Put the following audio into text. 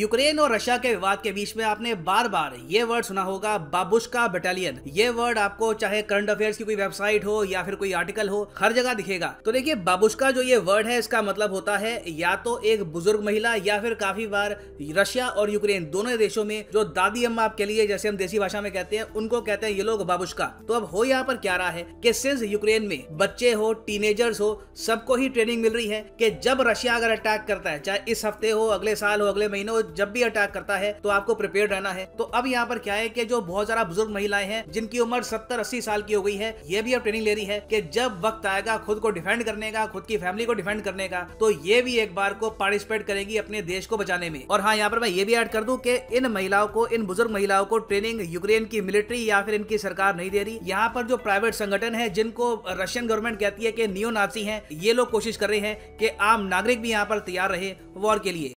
Ukraine और Russia के विवाद के बीच में आपने बार बार ये वर्ड सुना होगा बाबुश्का बटालियन ये वर्ड आपको चाहे करंट अफेयर्स की कोई वेबसाइट हो या फिर कोई आर्टिकल हो हर जगह दिखेगा तो देखिए बाबुश्का जो ये वर्ड है इसका मतलब होता है या तो एक बुजुर्ग महिला या फिर काफी बार रशिया और यूक्रेन दोनों देशों में जो दादी अम्मा आपके लिए जैसे हम देसी भाषा में कहते हैं उनको कहते हैं ये लोग बाबुश्का तो अब हो यहाँ पर क्या रहा है कि सिंस यूक्रेन में बच्चे हो टीनेजर्स हो सबको ही ट्रेनिंग मिल रही है कि जब रशिया अगर अटैक करता है चाहे इस हफ्ते हो अगले साल हो अगले महीने जब भी अटैक करता है तो आपको प्रिपेयर रहना है तो अब यहाँ पर क्या है की जो बहुत ज्यादा बुजुर्ग महिलाएं हैं जिनकी उम्र सत्तर अस्सी साल की हो गई है ये भी अब ट्रेनिंग ले रही है की जब वक्त आएगा खुद को डिफेंड करने का खुद की फैमिली को डिफेंड करने का तो ये भी एक बार को पार्टिसिपेट करेगी अपने देश को बचाने में और हाँ यहाँ पर मैं ये भी ऐड कर दूं कि इन महिलाओं को इन बुजुर्ग महिलाओं को ट्रेनिंग यूक्रेन की मिलिट्री या फिर इनकी सरकार नहीं दे रही यहाँ पर जो प्राइवेट संगठन है जिनको रशियन गवर्नमेंट कहती है कि नियो नाची है ये लोग कोशिश कर रहे हैं कि आम नागरिक भी यहाँ पर तैयार रहे वॉर के लिए